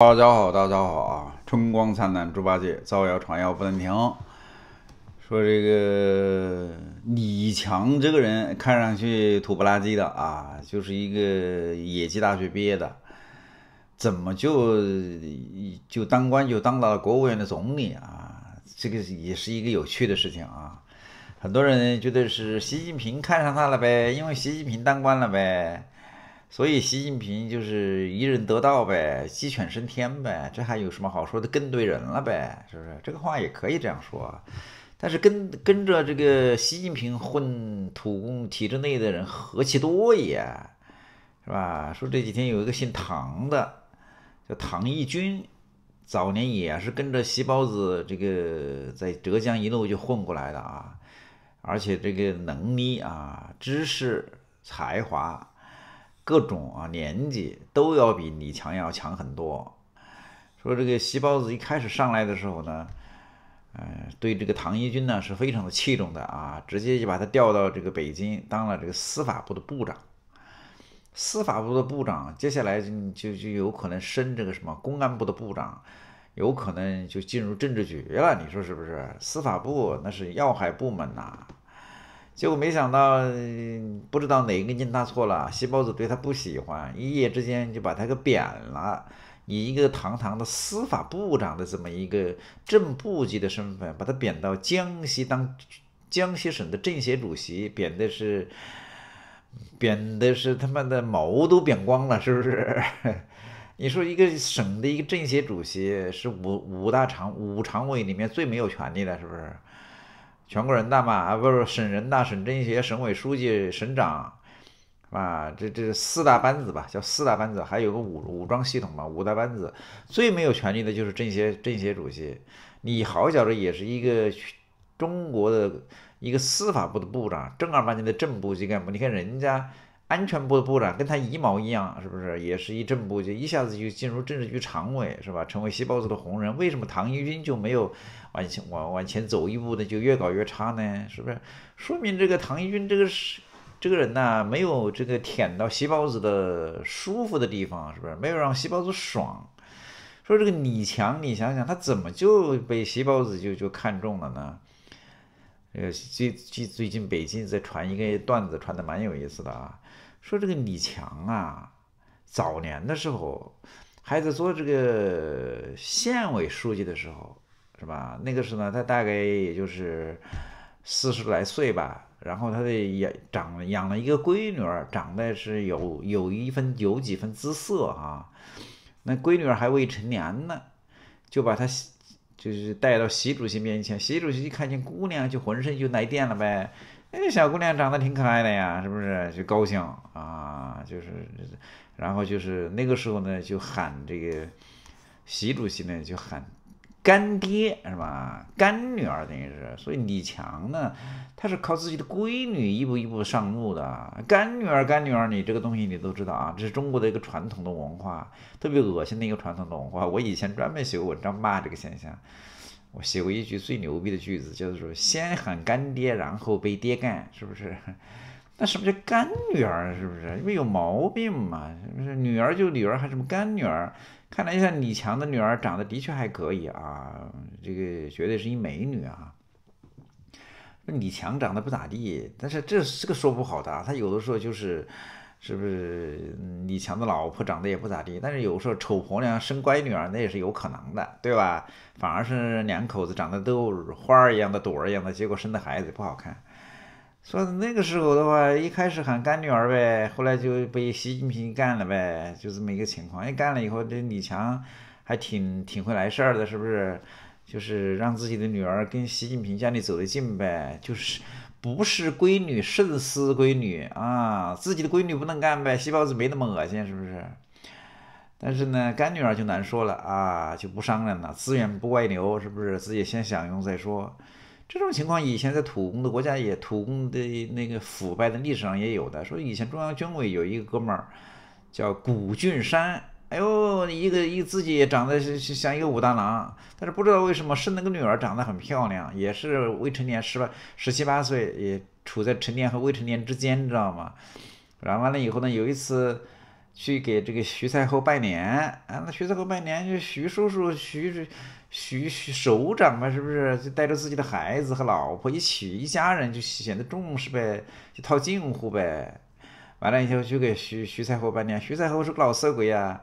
大家好，大家好啊！春光灿烂，猪八戒造谣传谣不能停。说这个李强这个人看上去土不拉几的啊，就是一个野鸡大学毕业的，怎么就就当官就当到了国务院的总理啊？这个也是一个有趣的事情啊。很多人觉得是习近平看上他了呗，因为习近平当官了呗。所以习近平就是一人得道呗，鸡犬升天呗，这还有什么好说的？跟对人了呗，是不是？这个话也可以这样说。但是跟跟着这个习近平混土共体制内的人何其多也，是吧？说这几天有一个姓唐的，叫唐义军，早年也是跟着西包子这个在浙江一路就混过来的啊，而且这个能力啊、知识、才华。各种啊，年纪都要比你强，要强很多。说这个西包子一开始上来的时候呢，呃，对这个唐一军呢是非常的器重的啊，直接就把他调到这个北京当了这个司法部的部长。司法部的部长，接下来就就有可能升这个什么公安部的部长，有可能就进入政治局了。你说是不是？司法部那是要害部门呐。结果没想到，不知道哪根筋搭错了，细包子对他不喜欢，一夜之间就把他给贬了。以一个堂堂的司法部长的这么一个正部级的身份，把他贬到江西当江西省的政协主席，贬的是，贬的是他妈的毛都贬光了，是不是？你说一个省的一个政协主席是五五大常五常委里面最没有权利的，是不是？全国人大嘛，啊不是省人大、省政协、省委书记、省长，啊，这这四大班子吧，叫四大班子。还有个武武装系统嘛，五大班子。最没有权力的就是政协，政协主席。你好，小着也是一个中国的一个司法部的部长，正儿八经的正部级干部。你看人家。安全部的部长跟他一毛一样，是不是也是一正部就一下子就进入政治局常委，是吧？成为细胞子的红人。为什么唐一军就没有往前、往往前走一步呢？就越搞越差呢？是不是说明这个唐一军这个是这个人呢，没有这个舔到细胞子的舒服的地方，是不是没有让细胞子爽？说这个李强，你想想他怎么就被细胞子就就看中了呢？呃，最最最近北京在传一个段子，传的蛮有意思的啊。说这个李强啊，早年的时候还在做这个县委书记的时候，是吧？那个时候呢，他大概也就是四十来岁吧。然后他的养长养了一个闺女儿，长得是有有一分有几分姿色啊。那闺女儿还未成年呢，就把他。就是带到习主席面前，习主席一看见姑娘，就浑身就来电了呗。哎，小姑娘长得挺可爱的呀，是不是？就高兴啊，就是，然后就是那个时候呢，就喊这个习主席呢，就喊。干爹是吧？干女儿等于是，所以李强呢，他是靠自己的闺女一步一步上路的。干女儿，干女儿，你这个东西你都知道啊，这是中国的一个传统的文化，特别恶心的一个传统的文化。我以前专门写过文章骂这个现象，我写过一句最牛逼的句子，就是说先喊干爹，然后被爹干，是不是？那什么叫干女儿？是不是因为有毛病嘛？是是不女儿就女儿，还什么干女儿？看了一下李强的女儿，长得的确还可以啊，这个绝对是一美女啊。李强长得不咋地，但是这这个说不好的，他有的时候就是，是不是李强的老婆长得也不咋地，但是有时候丑婆娘生乖女儿，那也是有可能的，对吧？反而是两口子长得都花儿一样的朵儿一样的，结果生的孩子也不好看。说那个时候的话，一开始喊干女儿呗，后来就被习近平干了呗，就这么一个情况。一干了以后，这李强还挺挺会来事儿的，是不是？就是让自己的女儿跟习近平家里走得近呗，就是不是闺女胜似闺女啊，自己的闺女不能干呗，细胞子没那么恶心，是不是？但是呢，干女儿就难说了啊，就不商量了，资源不外流，是不是？自己先享用再说。这种情况以前在土工的国家也土工的那个腐败的历史上也有的。说以前中央军委有一个哥们儿叫谷俊山，哎呦，一个一自己也长得像一个武大郎，但是不知道为什么生了个女儿长得很漂亮，也是未成年，十八十七八岁也处在成年和未成年之间，你知道吗？然后完了以后呢，有一次。去给这个徐太后拜年，啊，那徐太后拜年就徐叔叔、徐徐徐首长嘛，是不是就带着自己的孩子和老婆一起，一家人就显得重视呗，就套近乎呗。完了以后就给徐徐太后拜年，徐太后是个老色鬼呀，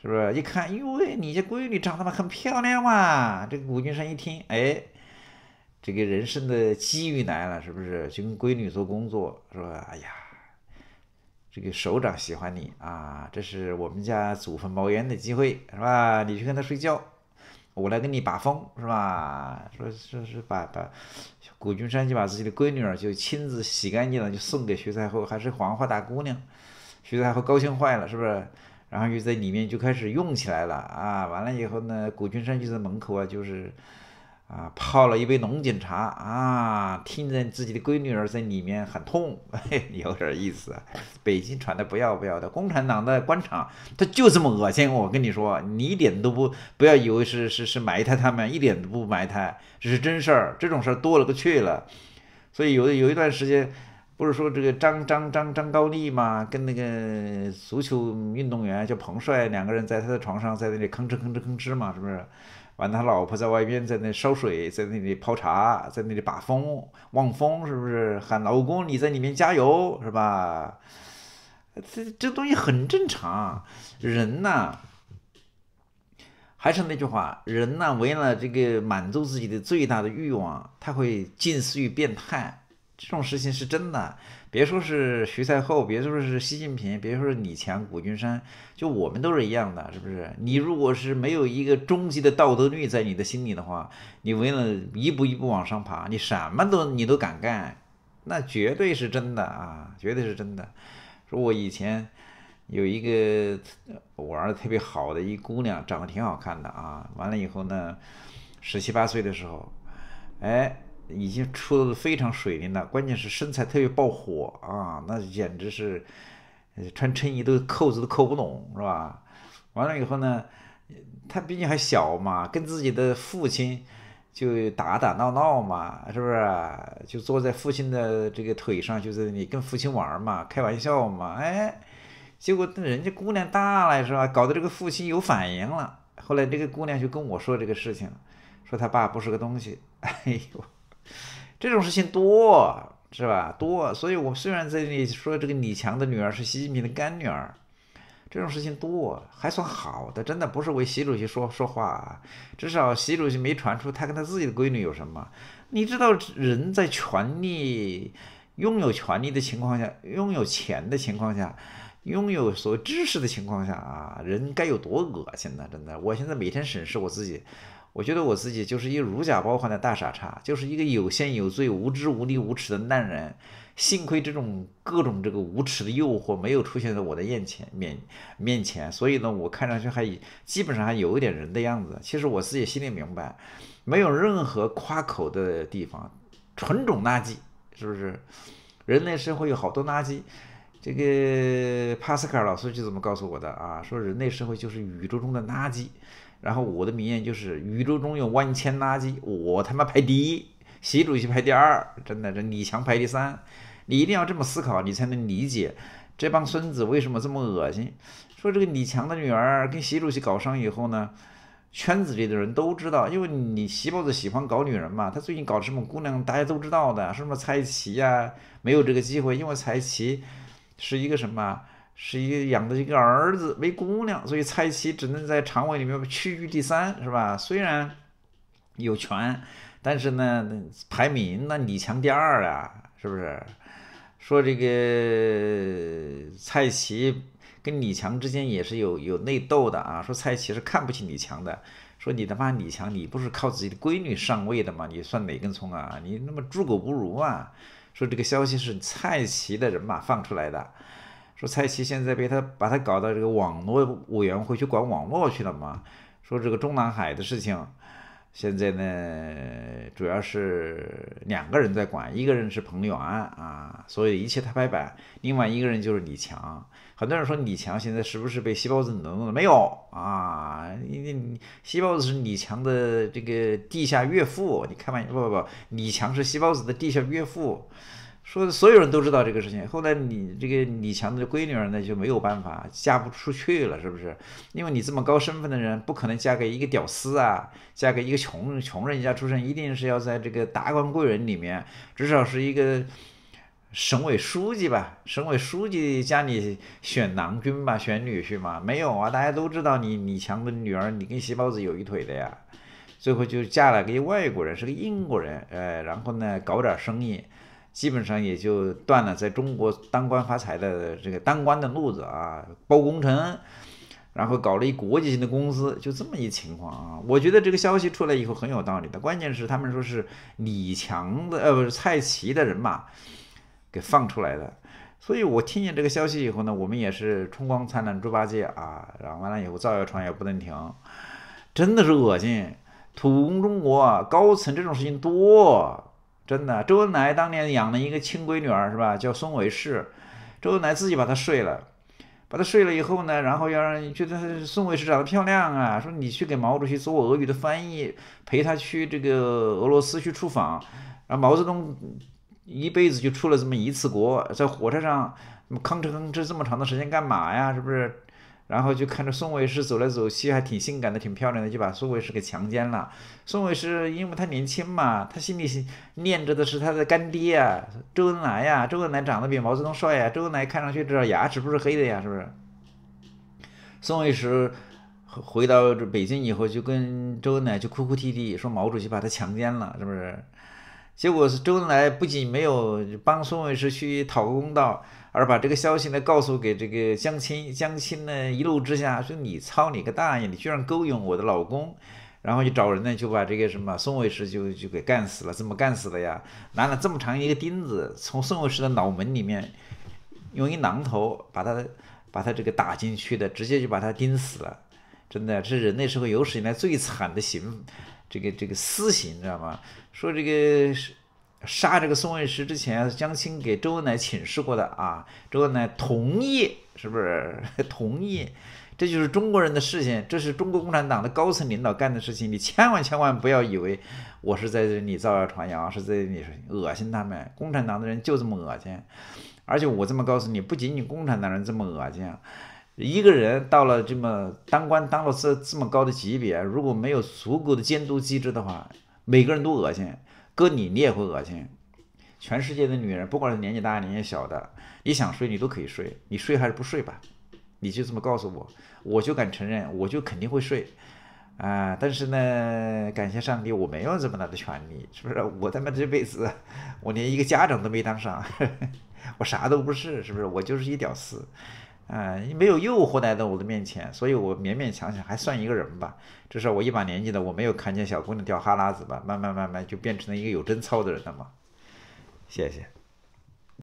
是不是？一看哟喂，你这闺女长得嘛很漂亮嘛，这个吴俊山一听，哎，这个人生的机遇来了，是不是？就跟闺女做工作，是吧？哎呀。这个首长喜欢你啊，这是我们家祖坟冒烟的机会是吧？你去跟他睡觉，我来跟你把风是吧？说说是把把，谷俊山就把自己的闺女儿就亲自洗干净了，就送给徐太后，还是黄花大姑娘，徐太后高兴坏了是不是？然后又在里面就开始用起来了啊，完了以后呢，谷俊山就在门口啊就是。啊，泡了一杯龙井茶啊，听着自己的闺女儿在里面很痛，有点意思。北京传的不要不要的，共产党的官场他就这么恶心。我跟你说，你一点都不不要以为是是是埋汰他们，一点都不埋汰，这是真事儿，这种事儿多了个去了。所以有有一段时间，不是说这个张张张张高丽嘛，跟那个足球运动员叫彭帅两个人在他的床上在那里吭哧吭哧吭哧嘛，是不是？完他老婆在外边在那烧水，在那里泡茶，在那里把风望风，是不是喊老公你在里面加油，是吧？这这东西很正常，人呐，还是那句话，人呢为了这个满足自己的最大的欲望，他会近似于变态。这种事情是真的，别说是徐太后，别说是习近平，别说是李强、谷俊山，就我们都是一样的，是不是？你如果是没有一个终极的道德律在你的心里的话，你为了一步一步往上爬，你什么都你都敢干，那绝对是真的啊，绝对是真的。说我以前有一个玩的特别好的一姑娘，长得挺好看的啊，完了以后呢，十七八岁的时候，哎。已经出的非常水灵了，关键是身材特别爆火啊，那简直是，呃，穿衬衣都扣子都扣不拢，是吧？完了以后呢，他毕竟还小嘛，跟自己的父亲就打打闹闹嘛，是不是？就坐在父亲的这个腿上，就在那里跟父亲玩嘛，开玩笑嘛，哎，结果人家姑娘大了是吧？搞得这个父亲有反应了。后来这个姑娘就跟我说这个事情，说他爸不是个东西，哎呦。这种事情多是吧？多，所以我虽然在这里说这个李强的女儿是习近平的干女儿，这种事情多还算好的，真的不是为习主席说说话，至少习主席没传出他跟他自己的闺女有什么。你知道人在权力拥有权力的情况下，拥有钱的情况下，拥有所谓知识的情况下啊，人该有多恶心呢？真的，我现在每天审视我自己。我觉得我自己就是一个如假包换的大傻叉，就是一个有心有罪、无知无理无耻的烂人。幸亏这种各种这个无耻的诱惑没有出现在我的眼前面面前，所以呢，我看上去还基本上还有一点人的样子。其实我自己心里明白，没有任何夸口的地方，纯种垃圾，是不是？人类社会有好多垃圾，这个帕斯卡老师就怎么告诉我的啊？说人类社会就是宇宙中的垃圾。然后我的名言就是：宇宙中有万千垃圾，我他妈排第一，习主席排第二，真的，这李强排第三。你一定要这么思考，你才能理解这帮孙子为什么这么恶心。说这个李强的女儿跟习主席搞上以后呢，圈子里的人都知道，因为你习包子喜欢搞女人嘛。他最近搞什么姑娘，大家都知道的，说什么蔡奇呀，没有这个机会，因为蔡奇是一个什么？是一个养的一个儿子，没姑娘，所以蔡奇只能在常委里面屈居第三，是吧？虽然有权，但是呢，排名那李强第二啊，是不是？说这个蔡奇跟李强之间也是有有内斗的啊？说蔡奇是看不起李强的，说你他妈李强，你不是靠自己的闺女上位的吗？你算哪根葱啊？你那么猪狗不如啊？说这个消息是蔡奇的人马放出来的。说蔡奇现在被他把他搞到这个网络委员会去管网络去了嘛？说这个中南海的事情，现在呢主要是两个人在管，一个人是彭丽媛啊，所以一切他拍板。另外一个人就是李强，很多人说李强现在是不是被西包子弄弄了？没有啊，你西包子是李强的这个地下岳父，你开玩笑不不不，李强是西包子的地下岳父。说所有人都知道这个事情，后来你这个李强的闺女儿呢就没有办法嫁不出去了，是不是？因为你这么高身份的人，不可能嫁给一个屌丝啊，嫁给一个穷穷人家出身，一定是要在这个达官贵人里面，至少是一个省委书记吧？省委书记家里选郎君吧，选女婿嘛？没有啊，大家都知道你李强的女儿，你跟席包子有一腿的呀，最后就嫁了给外国人，是个英国人，哎，然后呢搞点生意。基本上也就断了在中国当官发财的这个当官的路子啊，包工程，然后搞了一国际性的公司，就这么一情况啊。我觉得这个消息出来以后很有道理的，关键是他们说是李强的呃不是蔡奇的人马给放出来的，所以我听见这个消息以后呢，我们也是春光灿烂猪八戒啊，然后完了以后造谣传也不能停，真的是恶心，土工中国高层这种事情多。真的，周恩来当年养了一个亲闺女儿是吧？叫宋伟士，周恩来自己把她睡了，把她睡了以后呢，然后要让觉得宋伟士长得漂亮啊，说你去给毛主席做俄语的翻译，陪他去这个俄罗斯去出访。然后毛泽东一辈子就出了这么一次国，在火车上那么吭哧吭哧这么长的时间干嘛呀？是不是？然后就看着宋卫士走来走去，还挺性感的，挺漂亮的，就把宋卫士给强奸了。宋卫士因为他年轻嘛，他心里念着的是他的干爹呀，周恩来呀。周恩来长得比毛泽东帅呀，周恩来看上去至少牙齿不是黑的呀，是不是？宋卫时回到北京以后，就跟周恩来就哭哭啼啼说毛主席把他强奸了，是不是？结果是周恩来不仅没有帮宋卫时去讨个公道。而把这个消息呢告诉给这个江青，江青呢一怒之下说：“你操你个大爷，你居然勾引我的老公！”然后就找人呢就把这个什么宋卫石就就给干死了，怎么干死的呀？拿了这么长一个钉子，从宋卫石的脑门里面用一榔头把他把他这个打进去的，直接就把他钉死了。真的，这是人类社会有史以来最惨的刑，这个这个私刑，知道吗？说这个是。杀这个宋文石之前，江青给周恩来请示过的啊，周恩来同意，是不是 同意？这就是中国人的事情，这是中国共产党的高层领导干的事情，你千万千万不要以为我是在这里造谣传谣，是在这里恶心他们。共产党的人就这么恶心，而且我这么告诉你，不仅仅共产党人这么恶心，一个人到了这么当官当了这这么高的级别，如果没有足够的监督机制的话，每个人都恶心。搁你你也会恶心，全世界的女人，不管是年纪大年纪小的，你想睡你都可以睡，你睡还是不睡吧，你就这么告诉我，我就敢承认，我就肯定会睡，啊，但是呢，感谢上帝，我没有这么大的权利，是不是？我他妈这辈子，我连一个家长都没当上，我啥都不是，是不是？我就是一屌丝。哎，没有诱惑来到我的面前，所以我勉勉强强还算一个人吧。至少我一把年纪了，我没有看见小姑娘掉哈喇子吧？慢慢慢慢就变成了一个有贞操的人了嘛。谢谢。